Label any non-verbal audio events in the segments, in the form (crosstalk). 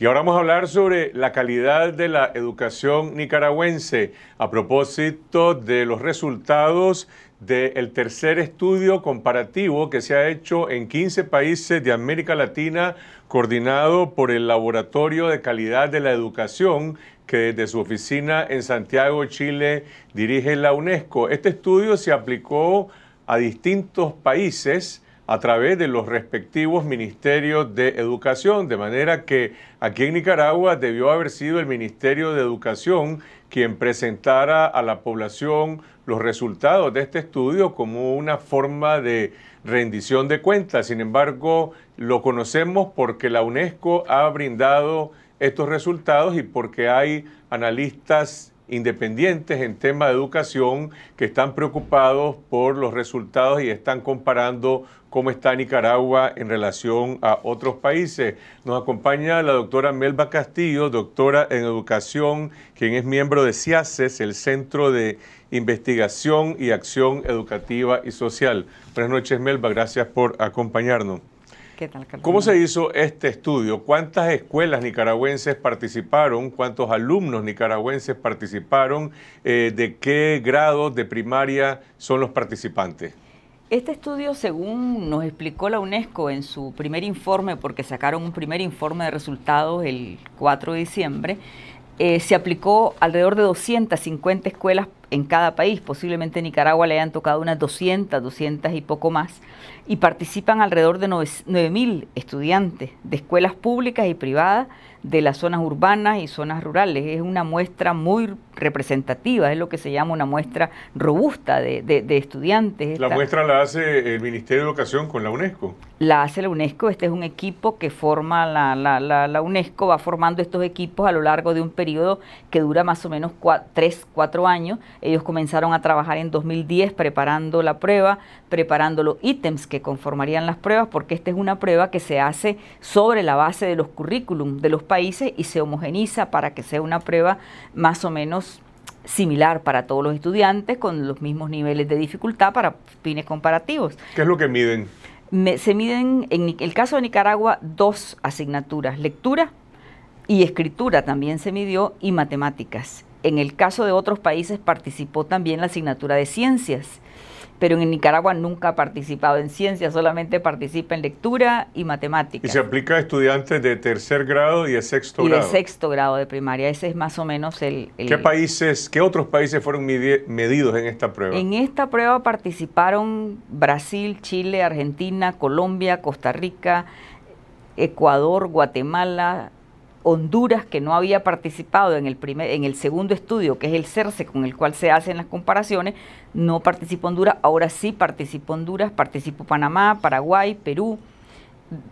Y ahora vamos a hablar sobre la calidad de la educación nicaragüense a propósito de los resultados del tercer estudio comparativo que se ha hecho en 15 países de América Latina, coordinado por el Laboratorio de Calidad de la Educación, que desde su oficina en Santiago, Chile, dirige la UNESCO. Este estudio se aplicó a distintos países a través de los respectivos ministerios de educación, de manera que aquí en Nicaragua debió haber sido el Ministerio de Educación quien presentara a la población los resultados de este estudio como una forma de rendición de cuentas. Sin embargo, lo conocemos porque la UNESCO ha brindado estos resultados y porque hay analistas independientes en tema de educación que están preocupados por los resultados y están comparando cómo está Nicaragua en relación a otros países. Nos acompaña la doctora Melba Castillo, doctora en educación, quien es miembro de CIACES, el Centro de Investigación y Acción Educativa y Social. Buenas noches, Melba, gracias por acompañarnos. ¿Cómo se hizo este estudio? ¿Cuántas escuelas nicaragüenses participaron? ¿Cuántos alumnos nicaragüenses participaron? Eh, ¿De qué grado de primaria son los participantes? Este estudio, según nos explicó la UNESCO en su primer informe, porque sacaron un primer informe de resultados el 4 de diciembre, eh, se aplicó alrededor de 250 escuelas en cada país, posiblemente Nicaragua le hayan tocado unas 200, 200 y poco más, y participan alrededor de 9.000 estudiantes de escuelas públicas y privadas de las zonas urbanas y zonas rurales. Es una muestra muy representativa, es lo que se llama una muestra robusta de, estudiantes. ¿La muestra la hace el Ministerio de Educación con la UNESCO? La hace la UNESCO, este es un equipo que forma la, la UNESCO, va formando estos equipos a lo largo de un periodo que dura más o menos 3, 4 años ellos comenzaron a trabajar en 2010 preparando la prueba, preparando los ítems que conformarían las pruebas, porque esta es una prueba que se hace sobre la base de los currículum de los países y se homogeniza para que sea una prueba más o menos similar para todos los estudiantes con los mismos niveles de dificultad para fines comparativos. ¿Qué es lo que miden? se miden, en el caso de Nicaragua, dos asignaturas, lectura y escritura también se midió y matemáticas. En el caso de otros países participó también la asignatura de ciencias, pero en Nicaragua nunca ha participado en ciencias, solamente participa en lectura y matemáticas. Y se aplica a estudiantes de tercer grado y de sexto grado. Y de sexto grado de primaria, ese es más o menos el... el ¿Qué países, qué otros países fueron medidos en esta prueba? En esta prueba participaron Brasil, Chile, Argentina, Colombia, Costa Rica, Ecuador, Guatemala, Honduras, que no había participado en el, primer, en el segundo estudio, que es el CERCE, con el cual se hacen las comparaciones, no participó Honduras, ahora sí participó Honduras, participó Panamá, Paraguay, Perú,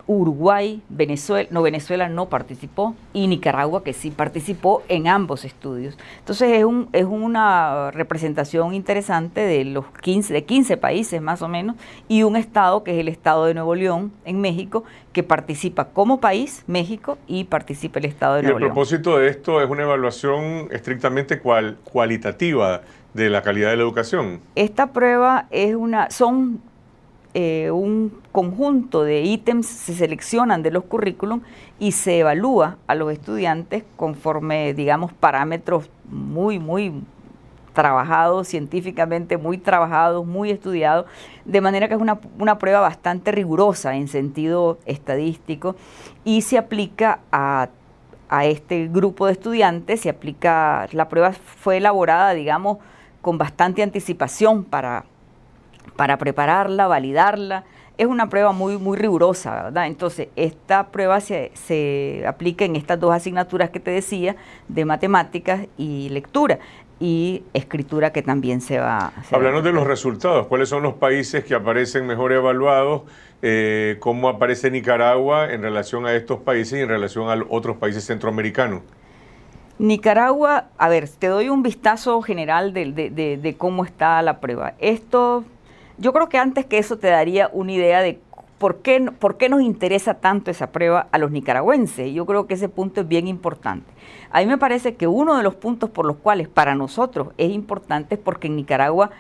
Uruguay, Venezuela, no, Venezuela no participó, y Nicaragua que sí participó en ambos estudios. Entonces es, un, es una representación interesante de los 15, países más o menos, y un estado que es el estado de Nuevo León en México, que participa como país México y participa el estado de Nuevo León. Y el propósito de esto es una evaluación estrictamente cual, cualitativa de la calidad de la educación. Esta prueba es una, son eh, un conjunto de ítems se seleccionan de los currículum y se evalúa a los estudiantes conforme, digamos, parámetros muy, muy trabajados, científicamente muy trabajados, muy estudiados, de manera que es una, prueba bastante rigurosa en sentido estadístico y se aplica a a este grupo de estudiantes, se aplica, la prueba fue elaborada, digamos, con bastante anticipación para, para prepararla, validarla. Es una prueba muy, muy rigurosa, ¿verdad? Entonces, esta prueba se, se aplica en estas dos asignaturas que te decía, de matemáticas y lectura y escritura que también se va a Hablando de los resultados, ¿cuáles son los países que aparecen mejor evaluados? Eh, ¿Cómo aparece Nicaragua en relación a estos países y en relación a otros países centroamericanos? Nicaragua, a ver, te doy un vistazo general de, de, de, de cómo está la prueba. Esto yo creo que antes que eso te daría una idea de por qué, por qué nos interesa tanto esa prueba a los nicaragüenses. Yo creo que ese punto es bien importante. A mí me parece que uno de los puntos por los cuales para nosotros es importante es porque en Nicaragua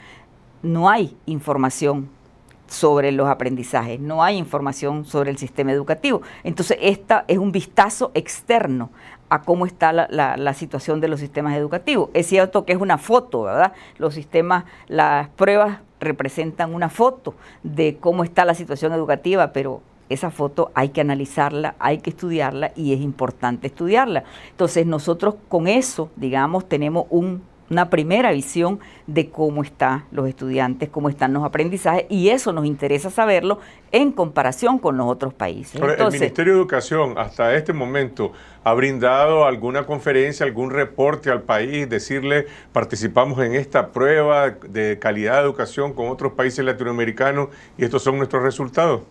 no hay información sobre los aprendizajes, no hay información sobre el sistema educativo. Entonces, esta es un vistazo externo a cómo está la, la, situación de los sistemas educativos. Es cierto que es una foto, ¿verdad? Los sistemas, las pruebas representan una foto de cómo está la situación educativa, pero esa foto hay que analizarla, hay que estudiarla y es importante estudiarla. Entonces nosotros con eso, digamos, tenemos un una primera visión de cómo están los estudiantes, cómo están los aprendizajes, y eso nos interesa saberlo en comparación con los otros países. el Ministerio de Educación hasta este momento ha brindado alguna conferencia, algún reporte al país, decirle, participamos en esta prueba de calidad de educación con otros países latinoamericanos y estos son nuestros resultados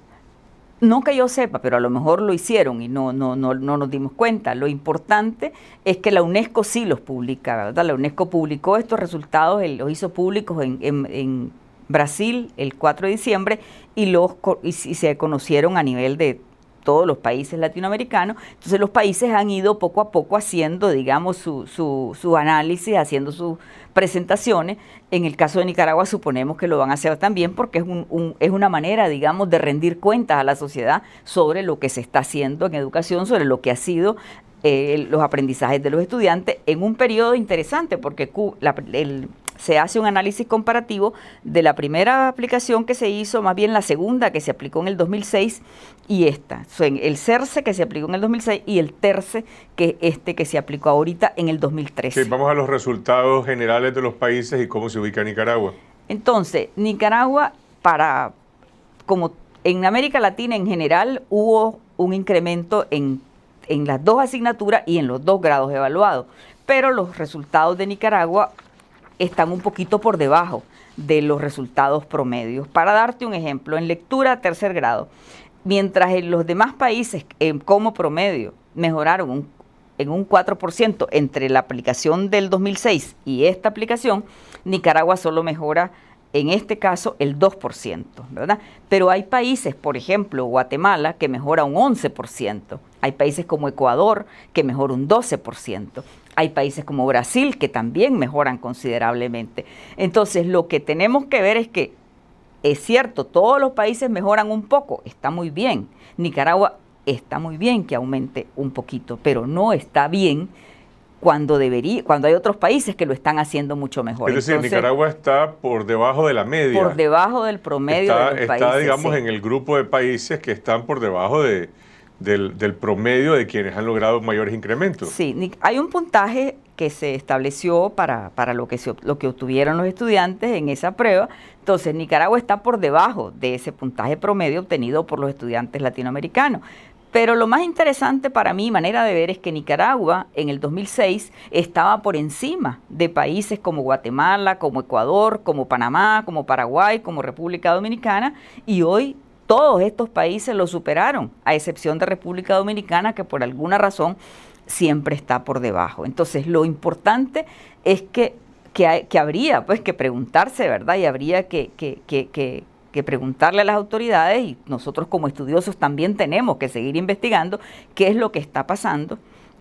no que yo sepa, pero a lo mejor lo hicieron y no, no, no, no nos dimos cuenta. Lo importante es que la UNESCO sí los publica, ¿verdad? La UNESCO publicó estos resultados, los hizo públicos en, en, Brasil el 4 de diciembre y, los, y se conocieron a nivel de todos los países latinoamericanos. Entonces los países han ido poco a poco haciendo, digamos, su, análisis, haciendo sus presentaciones. En el caso de Nicaragua suponemos que lo van a hacer también porque es, un, es una manera, digamos, de rendir cuentas a la sociedad sobre lo que se está haciendo en educación, sobre lo que ha sido eh, los aprendizajes de los estudiantes en un periodo interesante, porque la, el, se hace un análisis comparativo de la primera aplicación que se hizo, más bien la segunda que se aplicó en el 2006 y esta, el CERCE que se aplicó en el 2006 y el TERCE que este que se aplicó ahorita en el 2013. vamos a los resultados generales de los países y cómo se ubica Nicaragua. Entonces, Nicaragua para como en América Latina en general hubo un incremento en, en las dos asignaturas y en los dos grados evaluados, pero los resultados de Nicaragua están un poquito por debajo de los resultados promedios. Para darte un ejemplo, en lectura tercer grado, mientras en los demás países eh, como promedio mejoraron un, en un 4% entre la aplicación del 2006 y esta aplicación, Nicaragua solo mejora en este caso el 2%, ¿verdad? Pero hay países, por ejemplo, Guatemala, que mejora un 11%, hay países como Ecuador, que mejora un 12%, hay países como Brasil, que también mejoran considerablemente. Entonces, lo que tenemos que ver es que, es cierto, todos los países mejoran un poco, está muy bien, Nicaragua está muy bien que aumente un poquito, pero no está bien cuando debería, cuando hay otros países que lo están haciendo mucho mejor. Entonces, Nicaragua está por debajo de la media. Por debajo del promedio está, de los Está, digamos, en el grupo de países que están por debajo de, del, promedio de quienes han logrado mayores incrementos. Sí, hay un puntaje que se estableció para, para lo, que lo que obtuvieron los estudiantes en esa prueba. Entonces, Nicaragua está por debajo de ese puntaje promedio obtenido por los estudiantes latinoamericanos. Pero lo más interesante para mi manera de ver es que Nicaragua en el 2006 estaba por encima de países como Guatemala, como Ecuador, como Panamá, como Paraguay, como República Dominicana y hoy todos estos países lo superaron, a excepción de República Dominicana que por alguna razón siempre está por debajo. Entonces lo importante es que, que, que habría pues que preguntarse, ¿verdad? Y habría que, que, que que preguntarle a las autoridades y nosotros como estudiosos también tenemos que seguir investigando qué es lo que está pasando,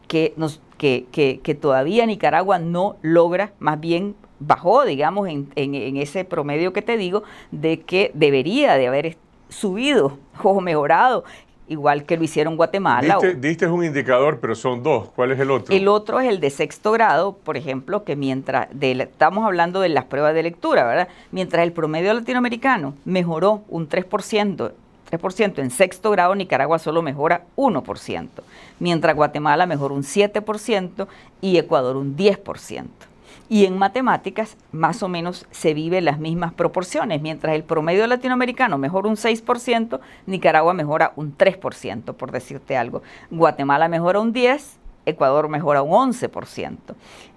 que, nos, que, todavía Nicaragua no logra, más bien bajó, digamos, en, en, en, ese promedio que te digo, de que debería de haber subido (laughs) o mejorado igual que lo hicieron Guatemala. Diste, es diste, un indicador, pero son dos. ¿Cuál es el otro? El otro es el de sexto grado, por ejemplo, que mientras estamos hablando de las pruebas de lectura, ¿verdad? Mientras el promedio latinoamericano mejoró un 3%, 3% en sexto grado, Nicaragua solo mejora 1%, mientras Guatemala mejoró un 7% y Ecuador un 10% y en matemáticas más o menos se vive las mismas proporciones. Mientras el promedio latinoamericano mejora un 6%, Nicaragua mejora un 3%, por decirte algo. Guatemala mejora un 10%, Ecuador mejora un 11%.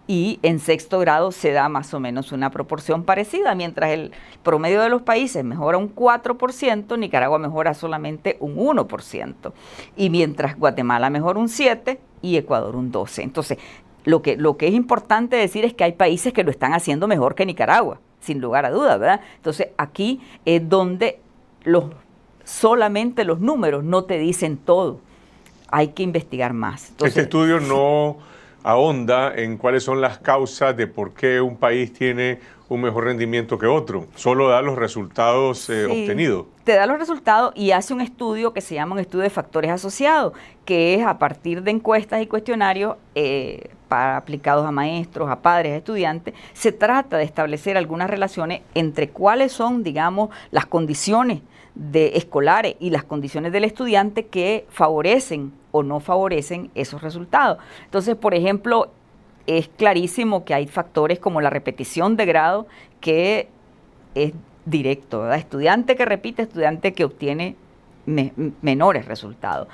Y en sexto grado se da más o menos una proporción parecida. Mientras el promedio de los países mejora un 4%, Nicaragua mejora solamente un 1%. Y mientras Guatemala mejora un 7% y Ecuador un 12%. Entonces, lo que, lo que es importante decir es que hay países que lo están haciendo mejor que Nicaragua, sin lugar a dudas, ¿verdad? Entonces aquí es donde los, solamente los números no te dicen todo. Hay que investigar más. este estudio no ahonda en cuáles son las causas de por qué un país tiene un mejor rendimiento que otro. Solo da los resultados eh, obtenidos da los resultados y hace un estudio que se llama un estudio de factores asociados, que es a partir de encuestas y cuestionarios eh, aplicados a maestros, a padres, a estudiantes, se trata de establecer algunas relaciones entre cuáles son, digamos, las condiciones de escolares y las condiciones del estudiante que favorecen o no favorecen esos resultados. Entonces, por ejemplo, es clarísimo que hay factores como la repetición de grado que es directo, Estudiante que repite, estudiante que obtiene menores resultados.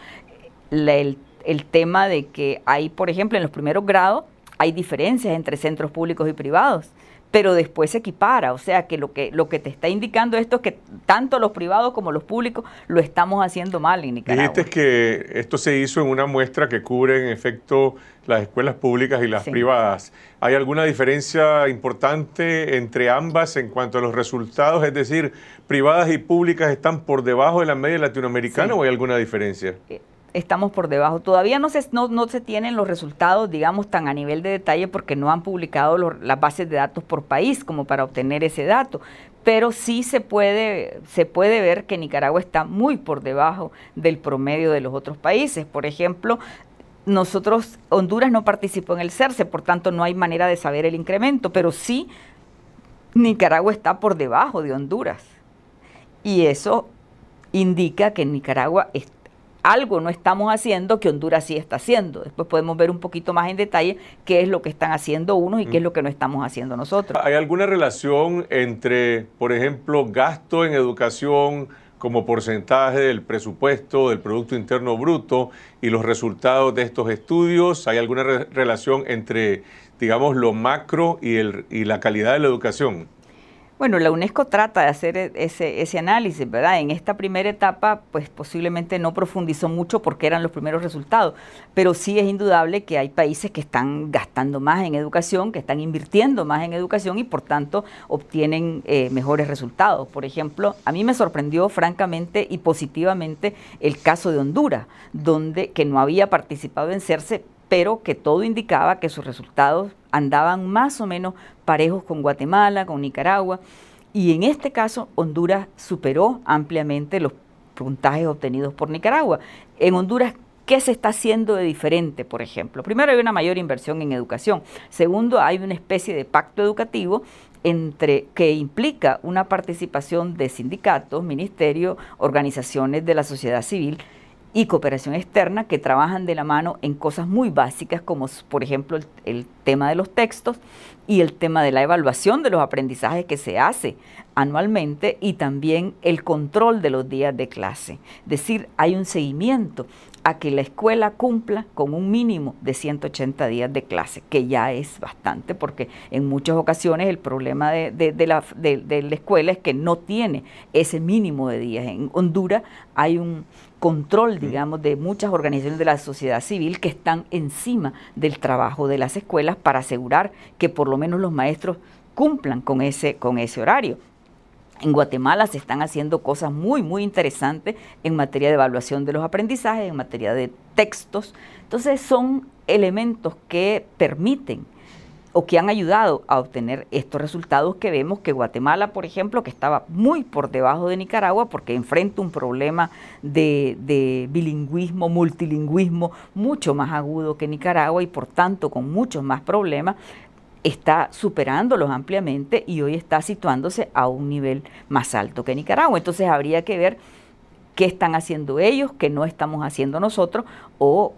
el tema de que hay, por ejemplo, en los primeros grados hay diferencias entre centros públicos y privados pero después se equipara. O sea que lo que, lo que te está indicando esto es que tanto los privados como los públicos lo estamos haciendo mal en Nicaragua. Dijiste que esto se hizo en una muestra que cubre en efecto las escuelas públicas y las privadas. ¿Hay alguna diferencia importante entre ambas en cuanto a los resultados? Es decir, privadas y públicas están por debajo de la media latinoamericana o hay alguna diferencia? Eh, estamos por debajo. Todavía no se, no, se tienen los resultados, digamos, tan a nivel de detalle porque no han publicado las bases de datos por país como para obtener ese dato. Pero sí se puede, se puede ver que Nicaragua está muy por debajo del promedio de los otros países. Por ejemplo, nosotros, Honduras no participó en el CERCE, e, por tanto no hay manera de saber el incremento, pero sí Nicaragua está por debajo de Honduras. Y eso indica que Nicaragua es, algo no estamos haciendo que Honduras sí está haciendo. Después podemos ver un poquito más en detalle qué es lo que están haciendo unos y qué es lo que no estamos haciendo nosotros. ¿Hay alguna relación entre, por ejemplo, gasto en educación como porcentaje del presupuesto del Producto Interno Bruto y los resultados de estos estudios? ¿Hay alguna relación entre, digamos, lo macro y, y la calidad de la educación? Bueno, la UNESCO trata de hacer e-, ese, análisis, ¿verdad? En esta primera etapa, pues posiblemente no profundizó mucho porque eran los primeros resultados, pero sí es indudable que hay países que están gastando más en educación, que están invirtiendo más en educación y por tanto obtienen eh, mejores resultados. Por ejemplo, a mí me sorprendió francamente y positivamente el caso de Honduras, donde que no había participado en CERCE, pero que todo indicaba que sus resultados andaban más o menos parejos con Guatemala, con Nicaragua, y en este caso Honduras superó ampliamente los puntajes obtenidos por Nicaragua. En Honduras, ¿qué se está haciendo de diferente, por ejemplo? Primero, hay una mayor inversión en educación. Segundo, hay una especie de pacto educativo entre, que implica una participación de sindicatos, ministerios, organizaciones de la sociedad civil y cooperación externa que trabajan de la mano en cosas muy básicas como por ejemplo el, tema de los textos y el tema de la evaluación de los aprendizajes que se hace anualmente y también el control de los días de clase. Es decir, hay un seguimiento a que la escuela cumpla con un mínimo de 180 días de clase, que ya es bastante, porque en muchas ocasiones el problema de, de la, escuela es que no tiene ese mínimo de días. En Honduras hay un, control, digamos, de muchas organizaciones de la sociedad civil que están encima del trabajo de las escuelas para asegurar que por lo menos los maestros cumplan con ese, con ese horario. En Guatemala se están haciendo cosas muy, muy interesantes en materia de evaluación de los aprendizajes, en materia de textos. Entonces son elementos que permiten o que han ayudado a obtener estos resultados que vemos que Guatemala, por ejemplo, que estaba muy por debajo de Nicaragua porque enfrenta un problema de, bilingüismo, multilingüismo mucho más agudo que Nicaragua y por tanto con muchos más problemas, está superándolos ampliamente y hoy está situándose a un nivel más alto que Nicaragua. Entonces habría que ver qué están haciendo ellos, que no estamos haciendo nosotros o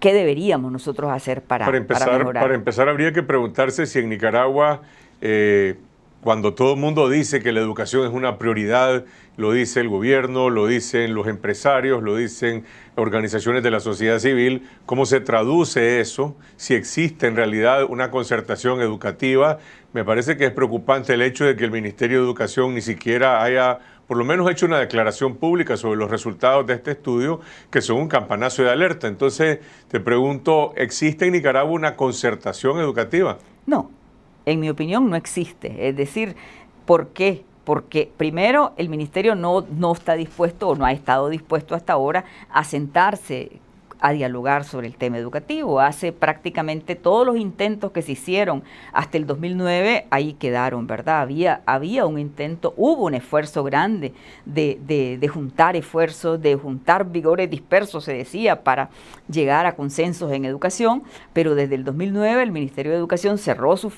¿Qué deberíamos nosotros hacer para, para empezar? Para, mejorar? para empezar, habría que preguntarse si en Nicaragua, eh, cuando todo el mundo dice que la educación es una prioridad, lo dice el gobierno, lo dicen los empresarios, lo dicen organizaciones de la sociedad civil, ¿cómo se traduce eso? Si existe en realidad una concertación educativa, me parece que es preocupante el hecho de que el Ministerio de Educación ni siquiera haya por lo menos ha hecho una declaración pública sobre los resultados de este estudio que son un campanazo de alerta. Entonces, te pregunto, ¿existe en Nicaragua una concertación educativa? No, en mi opinión no existe. Es decir, ¿por qué? Porque primero el ministerio no, no está dispuesto o no ha estado dispuesto hasta ahora a sentarse a dialogar sobre el tema educativo. Hace prácticamente todos los intentos que se hicieron hasta el 2009, ahí quedaron, ¿verdad? Había, había un intento, hubo un esfuerzo grande de, de, de juntar esfuerzos, de juntar vigores dispersos, se decía, para llegar a consensos en educación, pero desde el 2009 el Ministerio de Educación cerró su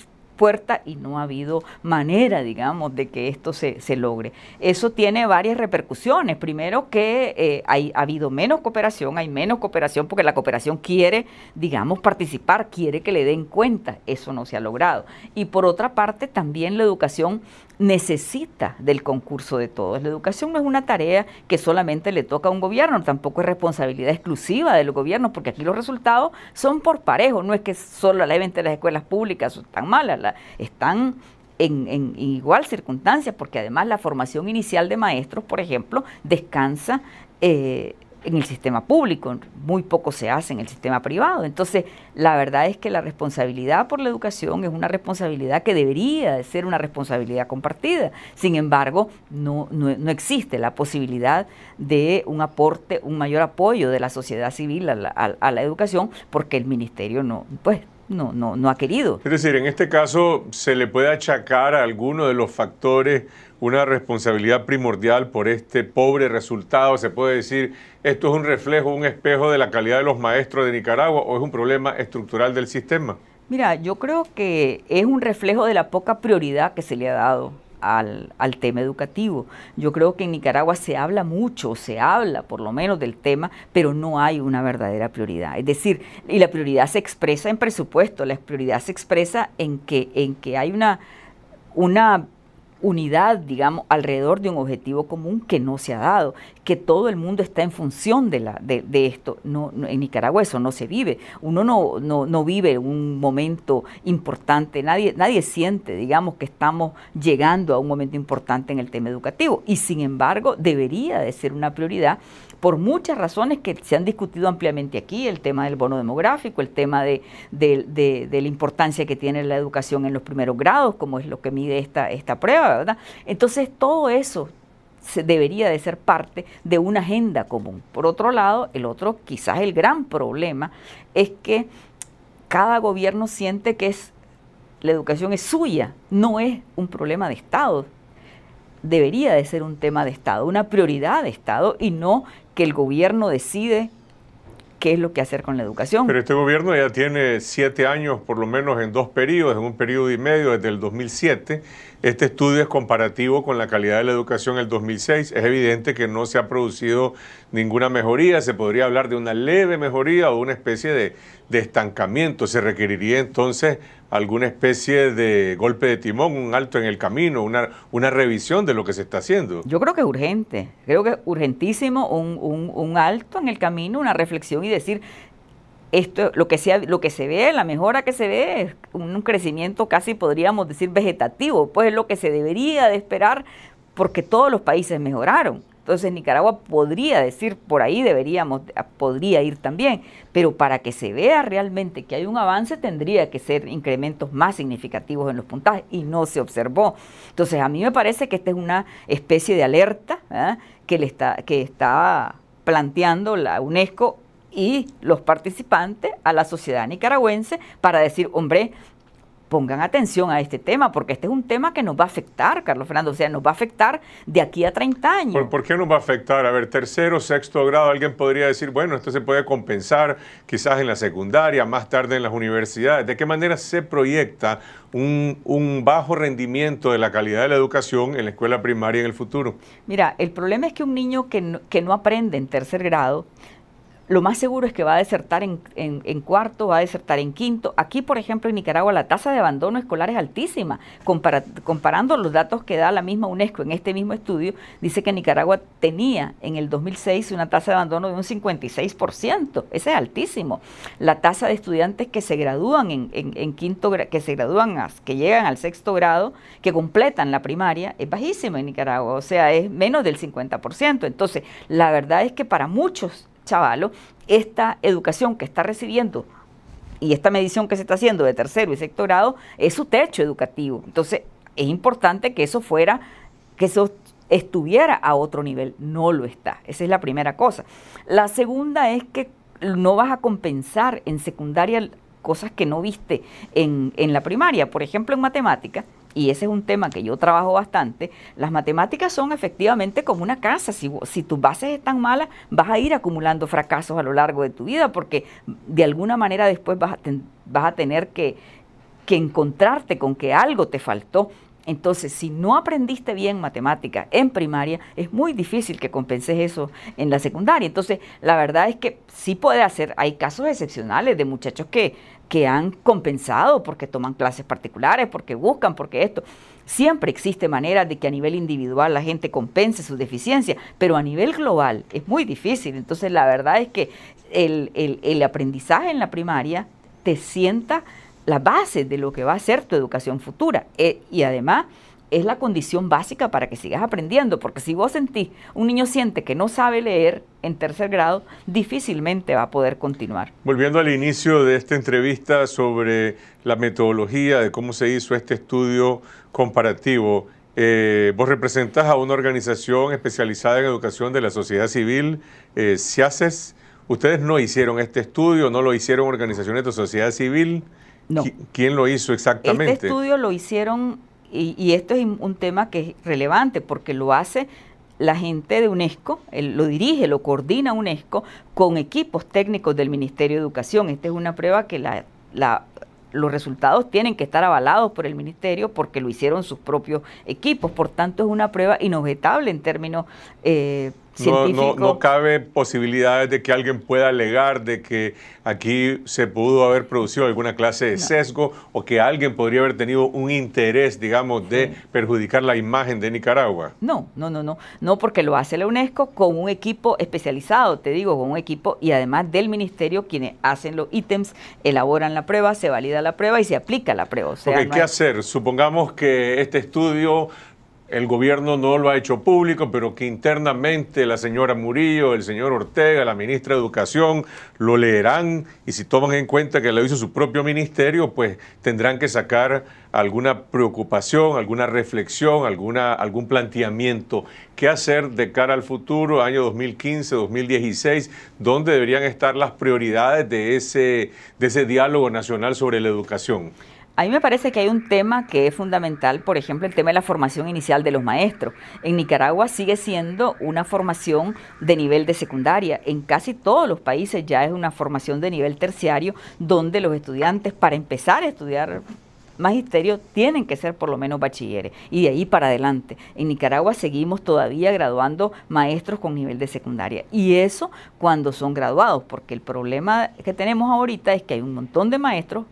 y no ha habido manera, digamos, de que esto se, se logre. Eso tiene varias repercusiones. Primero que eh, hay, ha habido menos cooperación, hay menos cooperación porque la cooperación quiere, digamos, participar, quiere que le den cuenta. Eso no se ha logrado. Y por otra parte, también la educación necesita del concurso de todos. La educación no es una tarea que solamente le toca a un gobierno, tampoco es responsabilidad exclusiva de los gobiernos, porque aquí los resultados son por parejo, no es que solo la de las escuelas públicas están malas, están en, igual circunstancia, porque además la formación inicial de maestros, por ejemplo, descansa eh, en el sistema público, muy poco se hace en el sistema privado. Entonces, la verdad es que la responsabilidad por la educación es una responsabilidad que debería de ser una responsabilidad compartida. Sin embargo, no, no, existe la posibilidad de un aporte, un mayor apoyo de la sociedad civil a la, educación, porque el ministerio no, pues, no, no, no ha querido. Es decir, en este caso se le puede achacar a alguno de los factores una responsabilidad primordial por este pobre resultado. Se puede decir, esto es un reflejo, un espejo de la calidad de los maestros de Nicaragua o es un problema estructural del sistema. Mira, yo creo que es un reflejo de la poca prioridad que se le ha dado al, al, tema educativo. Yo creo que en Nicaragua se habla mucho, se habla por lo menos del tema, pero no hay una verdadera prioridad. Es decir, y la prioridad se expresa en presupuesto, la prioridad se expresa en que, en que hay una, una unidad, digamos, alrededor de un objetivo común que no se ha dado, que todo el mundo está en función de, la, de, esto. No, en Nicaragua eso no se vive. Uno no, no, vive un momento importante. Nadie, nadie siente, digamos, que estamos llegando a un momento importante en el tema educativo. Y sin embargo, debería de ser una prioridad por muchas razones que se han discutido ampliamente aquí, el tema del bono demográfico, el tema de, la importancia que tiene la educación en los primeros grados, como es lo que mide esta, esta prueba, ¿verdad? Entonces todo eso debería de ser parte de una agenda común. Por otro lado, el otro, quizás el gran problema, es que cada gobierno siente que es la educación es suya, no es un problema de Estado. Debería de ser un tema de Estado, una prioridad de Estado y no que el gobierno decide qué es lo que hacer con la educación. Pero este gobierno ya tiene siete años, por lo menos en dos periodos, en un periodo y medio desde el 2007 este estudio es comparativo con la calidad de la educación en el 2006. Es evidente que no se ha producido ninguna mejoría. Se podría hablar de una leve mejoría o una especie de, estancamiento. Se requeriría entonces alguna especie de golpe de timón, un alto en el camino, una, revisión de lo que se está haciendo. Yo creo que es urgente. Creo que es urgentísimo un alto en el camino, una reflexión y decir esto, lo que, lo que se ve, la mejora que se ve es un crecimiento casi podríamos decir vegetativo, pues es lo que se debería de esperar porque todos los países mejoraron. Entonces Nicaragua podría decir, por ahí deberíamos, ah, podría ir también, pero para que se vea realmente que hay un avance tendría que ser incrementos más significativos en los puntajes y no se observó. Entonces a mí me parece que esta es una especie de alerta ¿ah? que, le está, que está planteando la UNESCO y los participantes a la sociedad nicaragüense para decir, hombre, pongan atención a este tema, porque este es un tema que nos va a afectar, Carlos Fernando, o sea, nos va a afectar de aquí a 30 años. ¿Por, qué nos va a afectar? A ver, tercero, sexto grado, alguien podría decir, bueno, esto se puede compensar quizás en la secundaria, más tarde en las universidades. ¿De qué manera se proyecta un, bajo rendimiento de la calidad de la educación en la escuela primaria en el futuro? Mira, el problema es que un niño que que no aprende en tercer grado, lo más seguro es que va a desertar en, cuarto, va a desertar en quinto. Aquí, por ejemplo, en Nicaragua la tasa de abandono escolar es altísima. comparando los datos que da la misma UNESCO en este mismo estudio, dice que Nicaragua tenía en el 2006 una tasa de abandono de un 56%. Ese es altísimo. La tasa de estudiantes que se gradúan en, en quinto, que se gradúan, que llegan al sexto grado, que completan la primaria, es bajísima en Nicaragua. O sea, es menos del 50%. Entonces, la verdad es que para muchos Chavalo, esta educación que está recibiendo y esta medición que se está haciendo de tercero y sectorado es su techo educativo. Entonces, es importante que eso fuera, que eso estuviera a otro nivel. No lo está. Esa es la primera cosa. La segunda es que no vas a compensar en secundaria cosas que no viste en, en la primaria. Por ejemplo, en matemáticas y ese es un tema que yo trabajo bastante, las matemáticas son efectivamente como una casa. Si, tus bases están malas, vas a ir acumulando fracasos a lo largo de tu vida porque de alguna manera después vas a, vas a tener que, que encontrarte con que algo te faltó entonces, si no aprendiste bien matemática en primaria, es muy difícil que compenses eso en la secundaria. Entonces, la verdad es que sí puede hacer, hay casos excepcionales de muchachos que, han compensado porque toman clases particulares, porque buscan, porque esto. Siempre existe manera de que a nivel individual la gente compense su deficiencia, pero a nivel global es muy difícil. Entonces, la verdad es que el aprendizaje en la primaria te sienta la base de lo que va a ser tu educación futura. Eh, y además es la condición básica para que sigas aprendiendo, porque si vos sentís, un niño siente que no sabe leer en tercer grado, difícilmente va a poder continuar. Volviendo al inicio de esta entrevista sobre la metodología de cómo se hizo este estudio comparativo, eh, vos representás a una organización especializada en educación de la sociedad civil, eh, CIACES. Ustedes no hicieron este estudio, no lo hicieron organizaciones de sociedad civil. ¿Quién lo hizo exactamente? Este estudio lo hicieron, y, esto es un tema que es relevante porque lo hace la gente de UNESCO, lo dirige, lo coordina UNESCO con equipos técnicos del Ministerio de Educación. Esta es una prueba que los resultados tienen que estar avalados por el ministerio porque lo hicieron sus propios equipos. Por tanto, es una prueba inobjetable en términos eh, no, no, cabe posibilidades de que alguien pueda alegar de que aquí se pudo haber producido alguna clase de sesgo o que alguien podría haber tenido un interés, digamos, de perjudicar la imagen de Nicaragua. No, no, no, no. No, porque lo hace la UNESCO con un equipo especializado, te digo, con un equipo y además del ministerio quienes hacen los ítems, elaboran la prueba, se valida la prueba y se aplica la prueba. ¿Qué hacer? Supongamos que este estudio el gobierno no lo ha hecho público, pero que internamente la señora Murillo, el señor Ortega, la ministra de Educación lo leerán y si toman en cuenta que lo hizo su propio ministerio, pues tendrán que sacar alguna preocupación, alguna reflexión, alguna, algún planteamiento. ¿Qué hacer de cara al futuro, año 2015, 2016? ¿Dónde deberían estar las prioridades de ese, de ese diálogo nacional sobre la educación? A mí me parece que hay un tema que es fundamental, por ejemplo, el tema de la formación inicial de los maestros. En Nicaragua sigue siendo una formación de nivel de secundaria. En casi todos los países ya es una formación de nivel terciario donde los estudiantes para empezar a estudiar magisterio tienen que ser por lo menos bachilleres y de ahí para adelante. En Nicaragua seguimos todavía graduando maestros con nivel de secundaria y eso cuando son graduados, porque el problema que tenemos ahorita es que hay un montón de maestros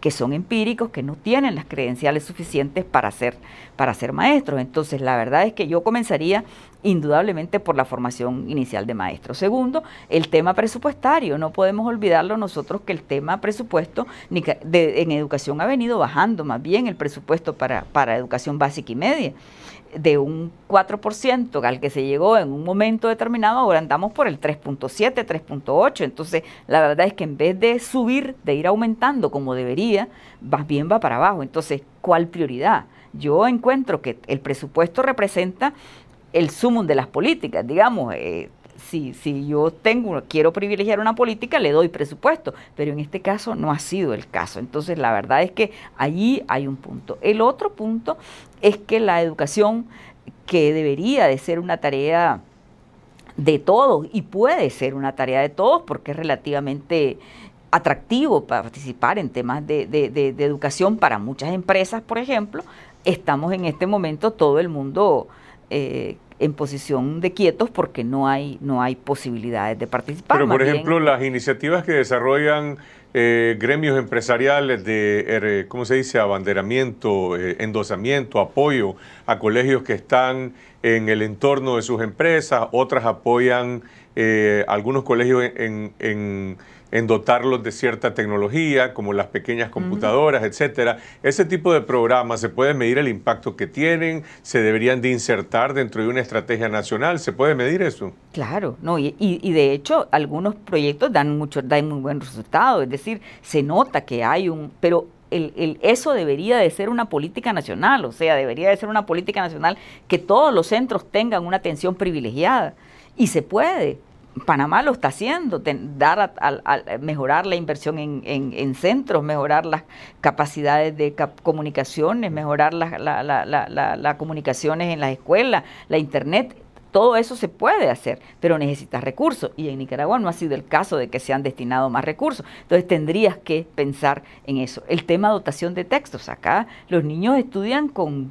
que son empíricos, que no tienen las credenciales suficientes para ser, para ser maestros. Entonces, la verdad es que yo comenzaría indudablemente por la formación inicial de maestro. Segundo, el tema presupuestario. No podemos olvidarlo nosotros que el tema presupuesto en educación ha venido bajando, más bien el presupuesto para, para educación básica y media de un 4% al que se llegó en un momento determinado, ahora andamos por el 3.7, 3.8. Entonces, la verdad es que en vez de subir, de ir aumentando como debería, más bien va para abajo. Entonces, ¿cuál prioridad? Yo encuentro que el presupuesto representa el sumum de las políticas, digamos, eh, si, yo tengo, quiero privilegiar una política, le doy presupuesto, pero en este caso no ha sido el caso. Entonces, la verdad es que allí hay un punto. El otro punto es que la educación, que debería de ser una tarea de todos y puede ser una tarea de todos porque es relativamente atractivo participar en temas de, educación para muchas empresas, por ejemplo, estamos en este momento todo el mundo eh, en posición de quietos porque no hay, no hay posibilidades de participar. Pero, por ejemplo, las iniciativas que desarrollan eh, gremios empresariales de, er, eh, ¿cómo se dice?, abanderamiento, eh, endosamiento, apoyo a colegios que están en el entorno de sus empresas, otras apoyan algunos colegios en, en, dotarlos de cierta tecnología, como las pequeñas computadoras, etc. etcétera. Ese tipo de programas se puede medir el impacto que tienen, se deberían de insertar dentro de una estrategia nacional, ¿se puede medir eso? Claro, no, y, y, de hecho algunos proyectos dan mucho, dan muy buen resultado, es decir, decir, se nota que hay un, pero el, el, eso debería de ser una política nacional, o sea, debería de ser una política nacional que todos los centros tengan una atención privilegiada. Y se puede. Panamá lo está haciendo, dar mejorar la inversión en, centros, mejorar las capacidades de comunicaciones, mejorar las comunicaciones en las escuelas, la internet. Todo eso se puede hacer, pero necesitas recursos. Y en Nicaragua no ha sido el caso de que se han destinado más recursos. Entonces tendrías que pensar en eso. El tema dotación de textos. Acá los niños estudian con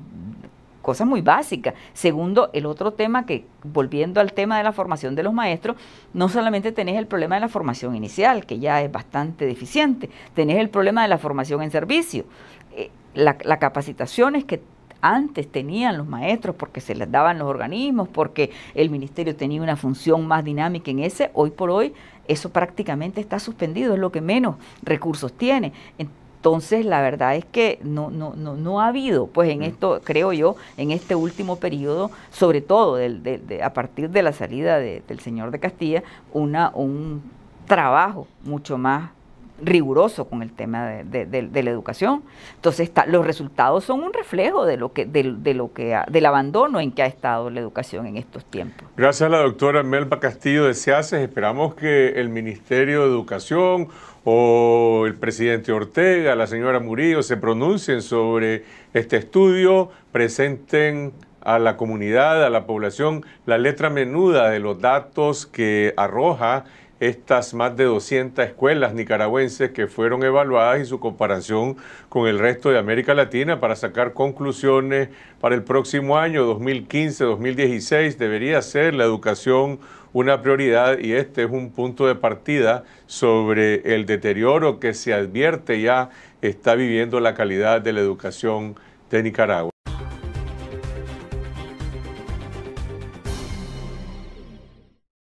cosas muy básicas. Segundo, el otro tema que, volviendo al tema de la formación de los maestros, no solamente tenés el problema de la formación inicial, que ya es bastante deficiente, tenés el problema de la formación en servicio. Eh, la capacitación es que antes tenían los maestros porque se les daban los organismos, porque el ministerio tenía una función más dinámica en ese, hoy por hoy eso prácticamente está suspendido, es lo que menos recursos tiene. Entonces, la verdad es que no, no, no, ha habido, pues en mm. esto, creo yo, en este último periodo, sobre todo del, de, a partir de la salida del señor de Castilla, una, un trabajo mucho más riguroso con el tema de, la educación. Entonces, los resultados son un reflejo de lo que, de, lo que del abandono en que ha estado la educación en estos tiempos. Gracias a la doctora Melba Castillo de SEACES. Esperamos que el Ministerio de Educación o el presidente Ortega, la señora Murillo, se pronuncien sobre este estudio, presenten a la comunidad, a la población, la letra menuda de los datos que arroja estas más de 200 escuelas nicaragüenses que fueron evaluadas y su comparación con el resto de América Latina para sacar conclusiones para el próximo año 2015-2016. Debería ser la educación una prioridad y este es un punto de partida sobre el deterioro que se advierte ya está viviendo la calidad de la educación de Nicaragua.